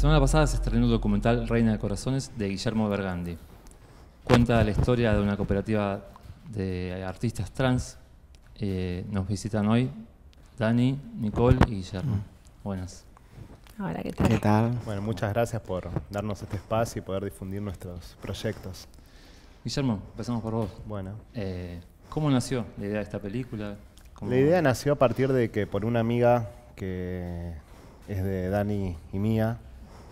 La semana pasada se estrenó el documental Reina de Corazones de Guillermo Bergandi. Cuenta la historia de una cooperativa de artistas trans. Eh, nos visitan hoy Dani, Nicole y Guillermo. Mm. Buenas. Hola, ¿qué tal? Bueno, muchas gracias por darnos este espacio y poder difundir nuestros proyectos. Guillermo, empezamos por vos. Bueno. Eh, ¿Cómo nació la idea de esta película? La idea nació a partir de que por una amiga que es de Dani y mía,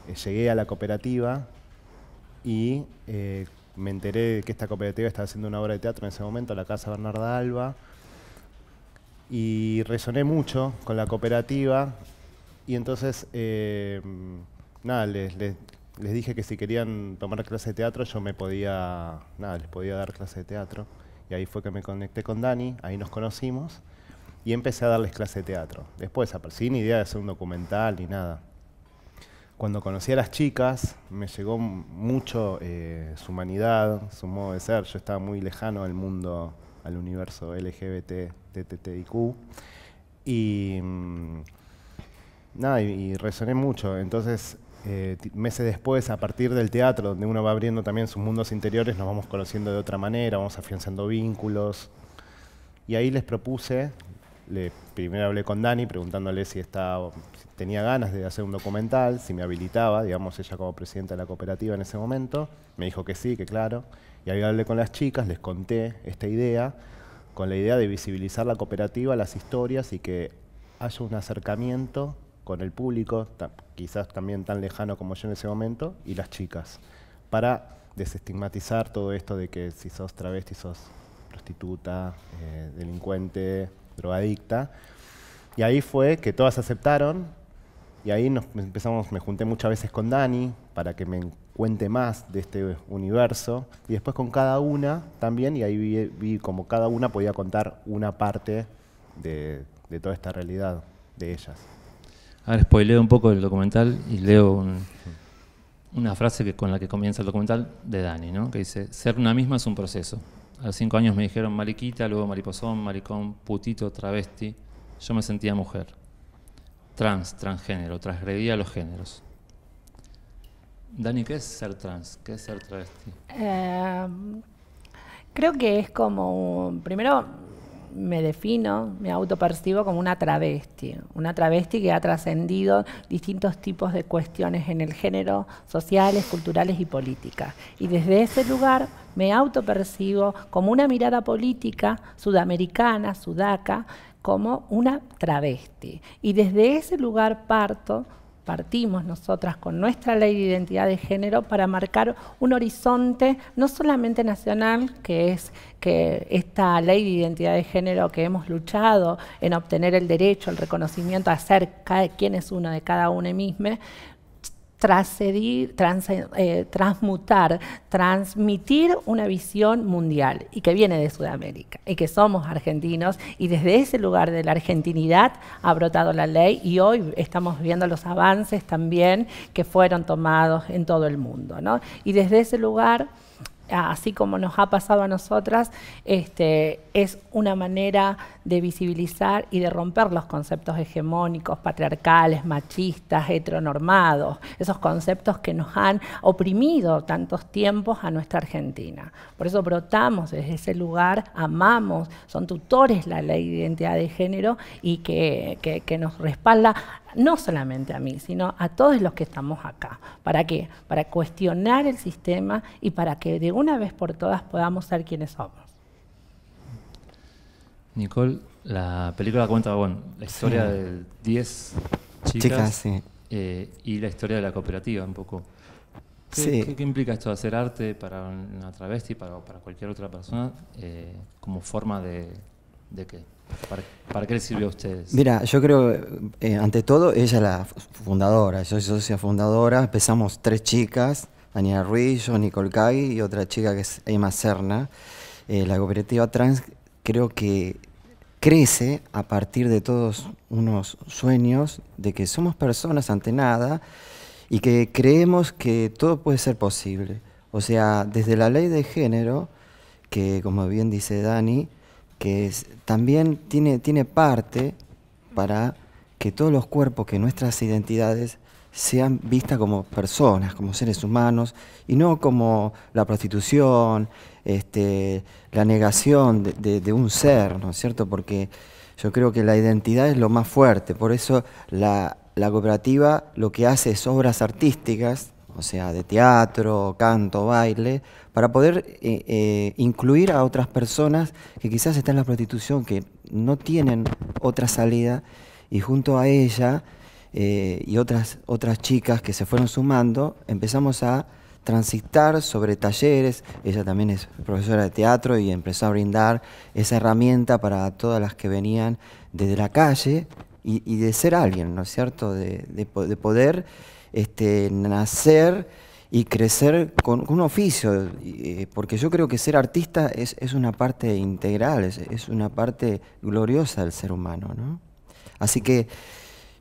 eh, llegué a la cooperativa y eh, me enteré de que esta cooperativa estaba haciendo una obra de teatro en ese momento, la Casa Bernarda Alba, y resoné mucho con la cooperativa y entonces, eh, nada, les, dije que si querían tomar clase de teatro yo me podía, nada, les podía dar clase de teatro y ahí fue que me conecté con Dani, ahí nos conocimos y empecé a darles clase de teatro. Después, sin idea de hacer un documental ni nada cuando conocí a las chicas, me llegó mucho eh, su humanidad, su modo de ser. Yo estaba muy lejano al mundo, al universo LGBT, TTTIQ. Y. Mm, nada, y, resoné mucho. Entonces, eh, meses después, a partir del teatro, donde uno va abriendo también sus mundos interiores, nos vamos conociendo de otra manera, vamos afianzando vínculos. Y ahí les propuse, le primero hablé con Dani preguntándole si, estaba, tenía ganas de hacer un documental, si me habilitaba, digamos, ella como presidenta de la cooperativa en ese momento. Me dijo que sí, que claro. Y ahí hablé con las chicas, les conté esta idea, con la idea de visibilizar la cooperativa, las historias y que haya un acercamiento con el público, quizás también tan lejano como yo en ese momento, y las chicas, para desestigmatizar todo esto de que si sos travesti, sos prostituta, eh, delincuente, drogadicta. Y ahí fue que todas aceptaron y ahí nos empezamos, me junté muchas veces con Dani para que me cuente más de este universo y después con cada una también y ahí vi, vi como cada una podía contar una parte de, de toda esta realidad de ellas. Ahora spoileo un poco el documental y leo una frase que, con la que comienza el documental de Dani, que dice, ser una misma es un proceso a los cinco años me dijeron mariquita, luego mariposón, maricón, putito, travesti. Yo me sentía mujer. Trans, transgénero, transgredía los géneros. Dani, ¿qué es ser trans? ¿Qué es ser travesti? Eh, creo que es como, primero, me defino, me autopercibo como una travesti, una travesti que ha trascendido distintos tipos de cuestiones en el género, sociales, culturales y políticas. Y desde ese lugar me autopercibo como una mirada política sudamericana, sudaca, como una travesti. Y desde ese lugar parto partimos nosotras con nuestra ley de identidad de género para marcar un horizonte no solamente nacional, que es que esta ley de identidad de género que hemos luchado en obtener el derecho, el reconocimiento a ser quién es uno de cada uno mismo, eh, transmutar, transmitir una visión mundial y que viene de Sudamérica y que somos argentinos y desde ese lugar de la argentinidad ha brotado la ley y hoy estamos viendo los avances también que fueron tomados en todo el mundo. Y desde ese lugar así como nos ha pasado a nosotras, este, es una manera de visibilizar y de romper los conceptos hegemónicos, patriarcales, machistas, heteronormados, esos conceptos que nos han oprimido tantos tiempos a nuestra Argentina. Por eso brotamos desde ese lugar, amamos, son tutores la ley de identidad de género y que nos respalda no solamente a mí, sino a todos los que estamos acá. ¿Para qué? Para cuestionar el sistema y para que de una vez por todas podamos ser quienes somos. Nicole, la película cuenta, bueno, la historia de 10 chicas, eh, y la historia de la cooperativa un poco. ¿Qué, implica esto de hacer arte para una travesti, para, para cualquier otra persona, eh, como forma de, de qué? ¿Para, qué sirve sirve a ustedes? Mira, yo creo, eh, ante todo, ella es la fundadora, yo soy socia fundadora, empezamos tres chicas, Daniela Ruiz, yo, Nicole Cagui y otra chica que es Emma Serna. Eh, la cooperativa trans creo que crece a partir de todos unos sueños de que somos personas ante nada y que creemos que todo puede ser posible. O sea, desde la ley de género, que como bien dice Dani, que también tiene, tiene parte para que todos los cuerpos, que nuestras identidades sean vistas como personas, como seres humanos, y no como la prostitución, este, la negación de, un ser, ¿no es cierto? Porque yo creo que la identidad es lo más fuerte, por eso la, la cooperativa lo que hace es obras artísticas o sea, de teatro, canto, baile, para poder eh, eh, incluir a otras personas que quizás están en la prostitución, que no tienen otra salida, y junto a ella eh, y otras, otras chicas que se fueron sumando, empezamos a transitar sobre talleres, ella también es profesora de teatro y empezó a brindar esa herramienta para todas las que venían desde la calle y, de ser alguien, ¿no es cierto?, de poder este, nacer y crecer con un oficio, eh, porque yo creo que ser artista es, una parte integral, es, una parte gloriosa del ser humano. Así que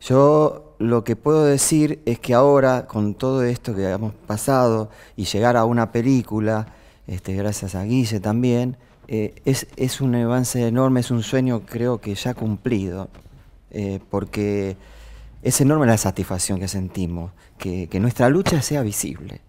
yo lo que puedo decir es que ahora, con todo esto que hemos pasado y llegar a una película, este, gracias a Guille también, eh, es, es, un avance enorme, es un sueño creo que ya cumplido, eh, porque es enorme la satisfacción que sentimos, que, nuestra lucha sea visible,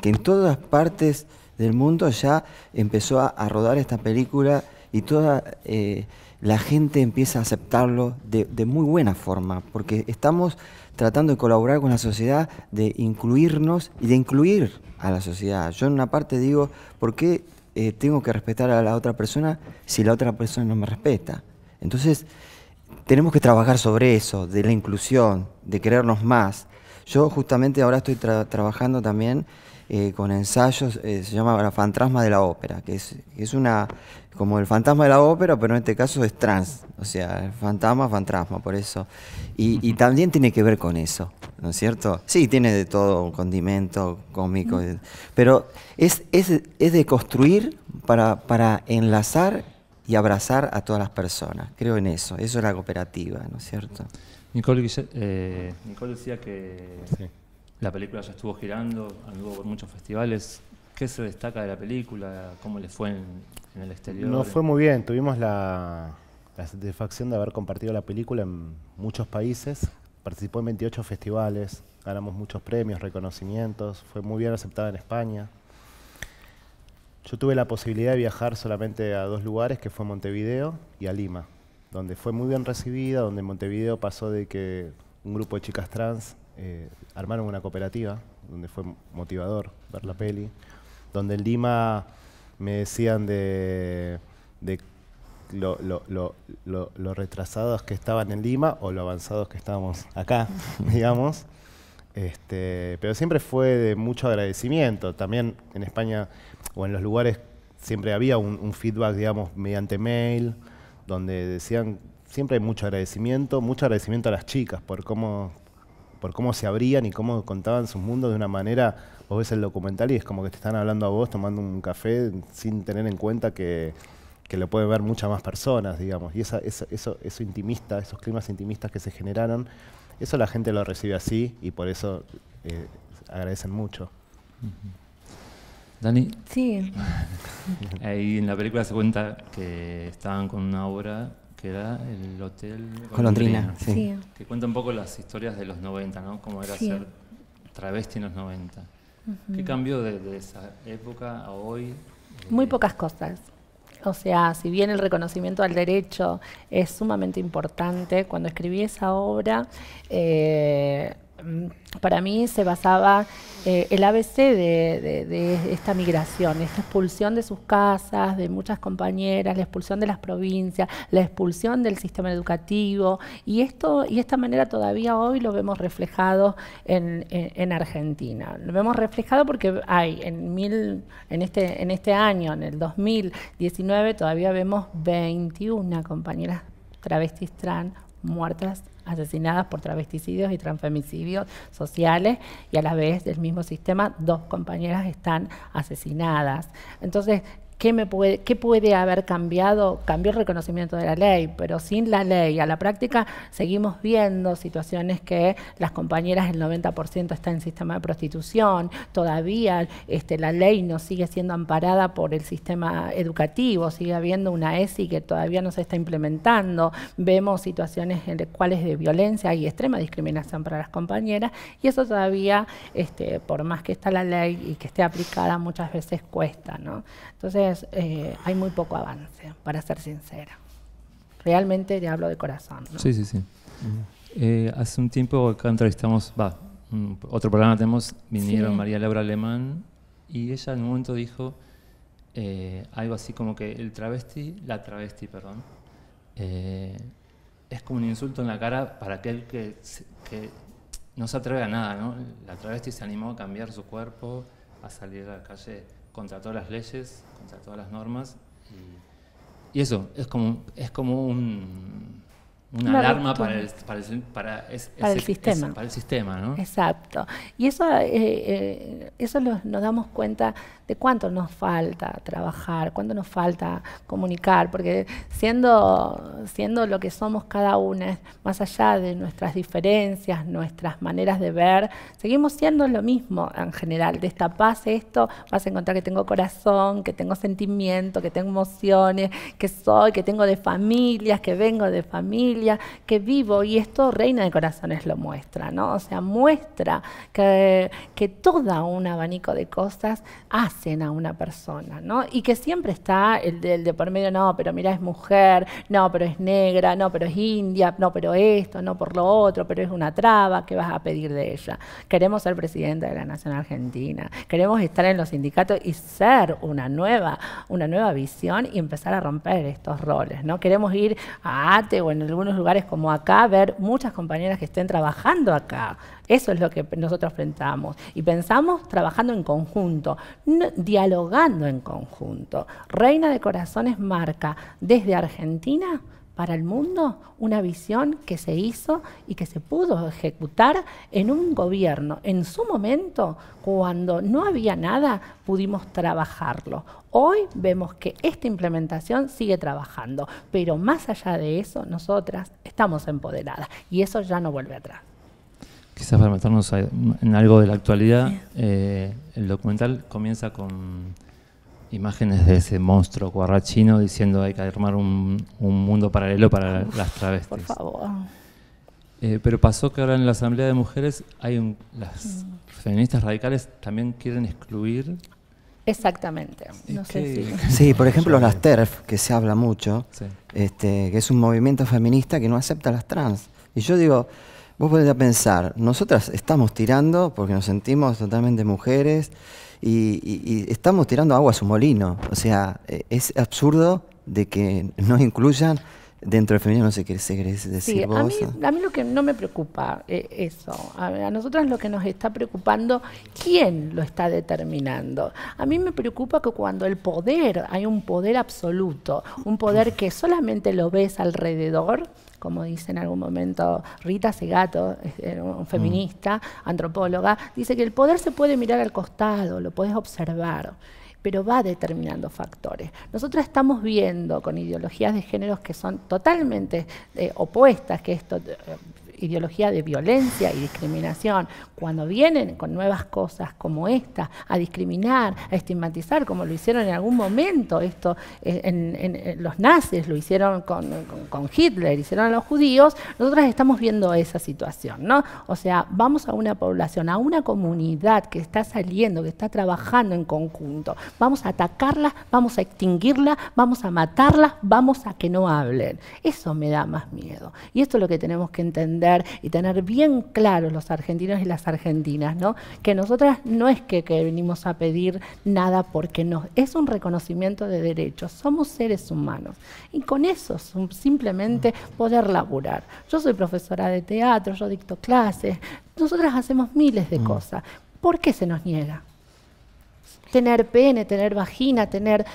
que en todas partes del mundo ya empezó a, rodar esta película y toda eh, la gente empieza a aceptarlo de, muy buena forma, porque estamos tratando de colaborar con la sociedad, de incluirnos y de incluir a la sociedad. Yo en una parte digo, ¿por qué eh, tengo que respetar a la otra persona si la otra persona no me respeta? Entonces, tenemos que trabajar sobre eso, de la inclusión, de querernos más. Yo justamente ahora estoy trabajando también eh, con ensayos, eh, se llama La Fantasma de la Ópera, que es, una, como el fantasma de la ópera, pero en este caso es trans, o sea, fantasma, fantasma, por eso. Y, también tiene que ver con eso, ¿no es cierto? Sí, tiene de todo, un condimento cómico, pero es, es, de construir para, para enlazar y abrazar a todas las personas. Creo en eso, eso es la cooperativa, ¿no es cierto? Nicole, eh, decía que la película ya estuvo girando, anduvo por muchos festivales. ¿Qué se destaca de la película? ¿Cómo le fue en, el exterior? No, fue muy bien, tuvimos la, la satisfacción de haber compartido la película en muchos países, participó en 28 festivales, ganamos muchos premios, reconocimientos, fue muy bien aceptada en España. Yo tuve la posibilidad de viajar solamente a dos lugares, que fue Montevideo y a Lima, donde fue muy bien recibida, donde en Montevideo pasó de que un grupo de chicas trans eh, armaron una cooperativa, donde fue motivador ver la peli, donde en Lima me decían de, los retrasados que estaban en Lima o lo avanzados que estábamos acá, digamos. Este, pero siempre fue de mucho agradecimiento. También en España o en los lugares siempre había un, feedback, digamos, mediante mail, donde decían, siempre hay mucho agradecimiento, mucho agradecimiento a las chicas por cómo, por cómo se abrían y cómo contaban sus mundos de una manera, vos ves el documental y es como que te están hablando a vos tomando un café sin tener en cuenta que, que lo pueden ver muchas más personas, digamos. Y esa, esa, eso, eso intimista, esos climas intimistas que se generaron eso la gente lo recibe así y por eso eh, agradecen mucho. Dani. Sí. Ahí en la película se cuenta que estaban con una obra que era el Hotel Colondrina, sí. que cuenta un poco las historias de los 90, ¿no? Cómo era ser travesti en los 90. ¿Qué cambió de, esa época a hoy? Muy eh, pocas cosas. O sea, si bien el reconocimiento al derecho es sumamente importante, cuando escribí esa obra, eh, Mm, para mí se basaba eh, el ABC de, esta migración, esta expulsión de sus casas, de muchas compañeras, la expulsión de las provincias, la expulsión del sistema educativo y esto y esta manera todavía hoy lo vemos reflejado en, Argentina. Lo vemos reflejado porque hay en en este en este año, en el 2019 todavía vemos 21 compañeras travestis trans muertas asesinadas por travesticidios y transfemicidios sociales y a la vez del mismo sistema dos compañeras están asesinadas. Entonces, ¿qué, puede, haber cambiado? Cambió el reconocimiento de la ley, pero sin la ley a la práctica seguimos viendo situaciones que las compañeras, el 90% está en sistema de prostitución, todavía este, la ley no sigue siendo amparada por el sistema educativo, sigue habiendo una ESI que todavía no se está implementando, vemos situaciones en las cuales de violencia y extrema discriminación para las compañeras, y eso todavía, este, por más que está la ley y que esté aplicada, muchas veces cuesta. ¿no? Entonces, eh, hay muy poco avance, para ser sincera. Realmente te hablo de corazón. Sí, sí, sí. Eh, hace un tiempo acá entrevistamos, va, otro programa tenemos, vinieron María Laura Alemán y ella en un momento dijo eh, algo así como que el travesti, la travesti, perdón, es como un insulto en la cara para aquel que, que no se atreve a nada, ¿no? La travesti se animó a cambiar su cuerpo, a salir a la calle contra todas las leyes, contra todas las normas. Mm. Y eso, es como, es como un, una alarma para el, para el, sistema. para el sistema, ¿no? Exacto. Y eso, eh, eh, eso nos damos cuenta de cuánto nos falta trabajar, cuánto nos falta comunicar, porque siendo, siendo lo que somos cada una, más allá de nuestras diferencias, nuestras maneras de ver, seguimos siendo lo mismo en general. De esta paz esto, vas a encontrar que tengo corazón, que tengo sentimiento, que tengo emociones, que soy, que tengo de familias, que vengo de familias que vivo y esto Reina de Corazones lo muestra, ¿no? O sea, muestra que, que todo un abanico de cosas hacen a una persona, ¿no? Y que siempre está el de, de por medio, no, pero mira, es mujer, no, pero es negra, no, pero es india, no, pero esto, no, por lo otro, pero es una traba, ¿qué vas a pedir de ella? Queremos ser presidenta de la Nación Argentina, queremos estar en los sindicatos y ser una nueva, una nueva visión y empezar a romper estos roles, ¿no? Queremos ir a ATE o en algún algunos lugares como acá ver muchas compañeras que estén trabajando acá. Eso es lo que nosotros enfrentamos Y pensamos trabajando en conjunto, dialogando en conjunto. Reina de Corazones marca desde Argentina para el mundo una visión que se hizo y que se pudo ejecutar en un gobierno. En su momento, cuando no había nada, pudimos trabajarlo. Hoy vemos que esta implementación sigue trabajando, pero más allá de eso, nosotras estamos empoderadas y eso ya no vuelve atrás. Quizás para meternos en algo de la actualidad, eh, el documental comienza con imágenes de ese monstruo cuarrachino diciendo hay que armar un, mundo paralelo para las travestis. Por favor. Eh, pero pasó que ahora en la Asamblea de Mujeres hay las mm. feministas radicales también quieren excluir. Exactamente. Sí, por ejemplo las TERF, que se habla mucho, este, que es un movimiento feminista que no acepta a las trans. Y yo digo, vos podés pensar, nosotras estamos tirando porque nos sentimos totalmente mujeres y, estamos tirando agua a su molino. O sea, eh, es absurdo de que no incluyan dentro del feminismo, no sé qué se quiere decir vos. A mí, lo que no me preocupa es eh, eso. A, a nosotras lo que nos está preocupando, ¿quién lo está determinando? A mí me preocupa que cuando el poder, hay un poder absoluto, un poder que solamente lo ves alrededor, como dice en algún momento Rita Segato, un mm. feminista, antropóloga, dice que el poder se puede mirar al costado, lo puedes observar pero va determinando factores. Nosotros estamos viendo con ideologías de géneros que son totalmente eh, opuestas, que esto eh, ideología de violencia y discriminación, cuando vienen con nuevas cosas como esta, a discriminar, a estigmatizar, como lo hicieron en algún momento, esto eh, en, los nazis lo hicieron con, con, Hitler, hicieron a los judíos, nosotros estamos viendo esa situación, ¿no? O sea, vamos a una población, a una comunidad que está saliendo, que está trabajando en conjunto, vamos a atacarla, vamos a extinguirla, vamos a matarla, vamos a que no hablen. Eso me da más miedo. Y esto es lo que tenemos que entender y tener bien claro los argentinos y las argentinas, ¿no? Que nosotras no es que, venimos a pedir nada porque no, es un reconocimiento de derechos, somos seres humanos y con eso simplemente poder laburar. Yo soy profesora de teatro, yo dicto clases, nosotras hacemos miles de mm. cosas. ¿Por qué se nos niega? Tener pene, tener vagina, tener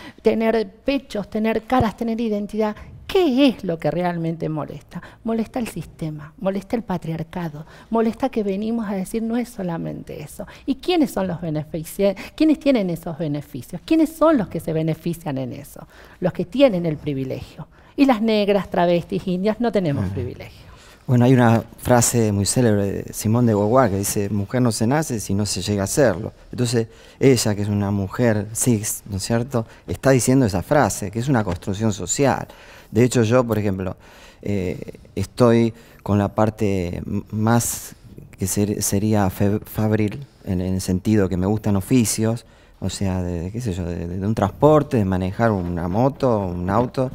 pechos, tener caras, tener identidad. ¿Qué es lo que realmente molesta? Molesta el sistema, molesta el patriarcado, molesta que venimos a decir no es solamente eso. ¿Y quiénes son los beneficios? ¿Quiénes tienen esos beneficios? ¿Quiénes son los que se benefician en eso? Los que tienen el privilegio. Y las negras, travestis, indias no tenemos privilegio. Bueno, hay una frase muy célebre de Simón de Beauvoir que dice, mujer no se nace si no se llega a hacerlo. Entonces, ella, que es una mujer cis, ¿no es cierto?, está diciendo esa frase, que es una construcción social. De hecho, yo, por ejemplo, eh, estoy con la parte más que sería fabril, en, el sentido que me gustan oficios, o sea, de, qué sé yo, de, un transporte, de manejar una moto, un auto.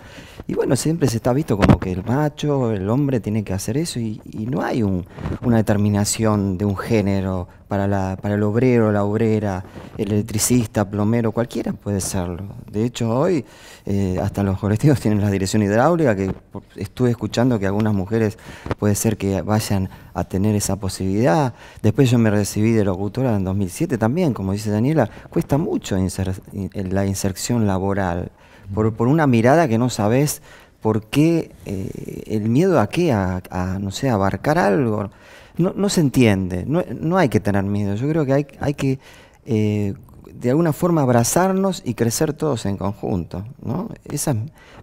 Y bueno, siempre se está visto como que el macho, el hombre tiene que hacer eso y, no hay una determinación de un género para, el obrero, la obrera, el electricista, plomero, cualquiera puede serlo. De hecho, hoy eh, hasta los colectivos tienen la dirección hidráulica, que estuve escuchando que algunas mujeres puede ser que vayan a tener esa posibilidad. Después yo me recibí de locutora en 2007 también, como dice Daniela, cuesta mucho eh, la inserción laboral, por, una mirada que no sabes por qué, eh, el miedo a qué, a, a no sé, abarcar algo no, no se entiende. No, hay que tener miedo. Yo creo que hay, hay que eh, de alguna forma abrazarnos y crecer todos en conjunto. ¿no? Esa es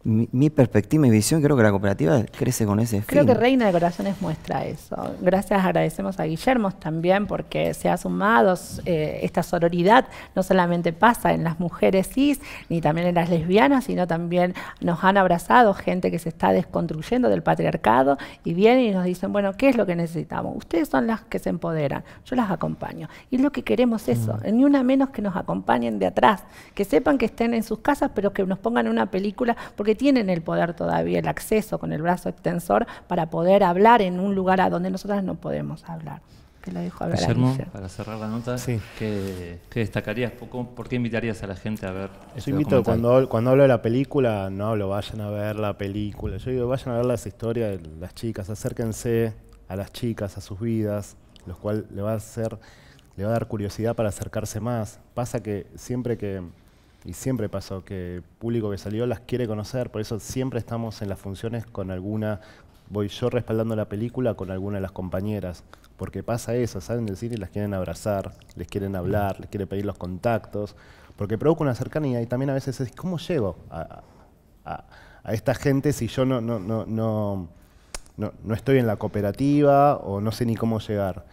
mi, perspectiva y visión. Creo que la cooperativa crece con ese Creo que Reina de Corazones muestra eso. Gracias, agradecemos a Guillermo también porque se ha sumado eh, esta sororidad. No solamente pasa en las mujeres cis, ni también en las lesbianas, sino también nos han abrazado gente que se está desconstruyendo del patriarcado y vienen y nos dicen, bueno, ¿qué es lo que necesitamos? Ustedes son las que se empoderan, yo las acompaño. Y lo que queremos eso, mm. ni una menos que nos acompañen acompañen de atrás, que sepan que estén en sus casas, pero que nos pongan una película, porque tienen el poder todavía, el acceso con el brazo extensor para poder hablar en un lugar a donde nosotras no podemos hablar. Que lo para cerrar la nota, ¿qué, destacarías? ¿Por qué invitarías a la gente a ver? Yo este invito, cuando, cuando hablo de la película, no hablo, vayan a ver la película. Yo digo, vayan a ver las historias de las chicas, acérquense a las chicas, a sus vidas, lo cual le va a hacer le va a dar curiosidad para acercarse más. Pasa que siempre que, y siempre pasó, que el público que salió las quiere conocer, por eso siempre estamos en las funciones con alguna, voy yo respaldando la película con alguna de las compañeras, porque pasa eso, salen del cine y las quieren abrazar, les quieren hablar, les quieren pedir los contactos, porque provoca una cercanía y también a veces es, ¿cómo llego a, esta gente si yo no, no, no, no, no estoy en la cooperativa o no sé ni cómo llegar?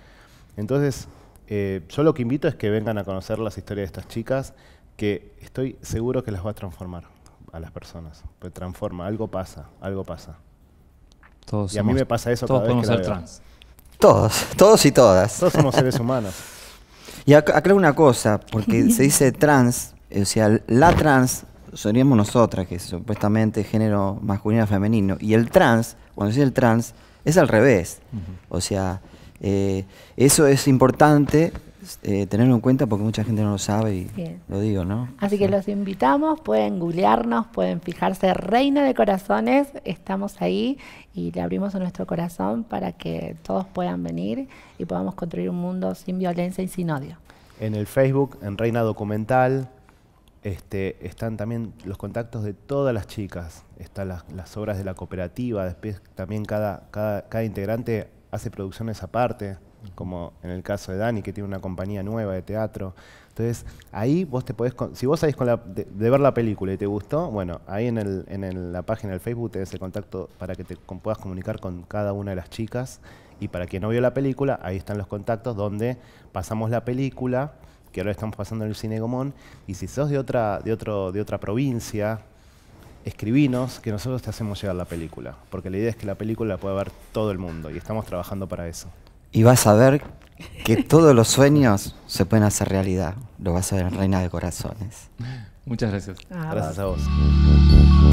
Entonces, yo eh, lo que invito es que vengan a conocer las historias de estas chicas, que estoy seguro que las va a transformar a las personas. Pues transforma, algo pasa, algo pasa. Todos y a mí me pasa eso todos que ser trans. Todos, todos y todas. Todos somos seres humanos. y aclaro una cosa, porque se dice trans, o sea, la trans seríamos nosotras, que es supuestamente género masculino femenino, y el trans, cuando se dice el trans, es al revés. O sea, eh, eso es importante eh, tenerlo en cuenta porque mucha gente no lo sabe y lo digo, ¿no? Así que los invitamos, pueden googlearnos, pueden fijarse, Reina de Corazones, estamos ahí y le abrimos a nuestro corazón para que todos puedan venir y podamos construir un mundo sin violencia y sin odio. En el Facebook, en Reina Documental, este, están también los contactos de todas las chicas, están las, obras de la cooperativa, después también cada integrante hace producciones aparte, como en el caso de Dani, que tiene una compañía nueva de teatro. Entonces, ahí vos te podés, si vos salís con la, de, ver la película y te gustó, bueno, ahí en, el, en la página del Facebook tenés el contacto para que te puedas comunicar con cada una de las chicas. Y para quien no vio la película, ahí están los contactos donde pasamos la película, que ahora estamos pasando en el Cine Gomón, y si sos de otra, de otro, de otra provincia, escribinos que nosotros te hacemos llegar la película, porque la idea es que la película la pueda ver todo el mundo y estamos trabajando para eso. Y vas a ver que todos los sueños se pueden hacer realidad. Lo vas a ver en Reina de Corazones. Muchas gracias. Ah, gracias a vos.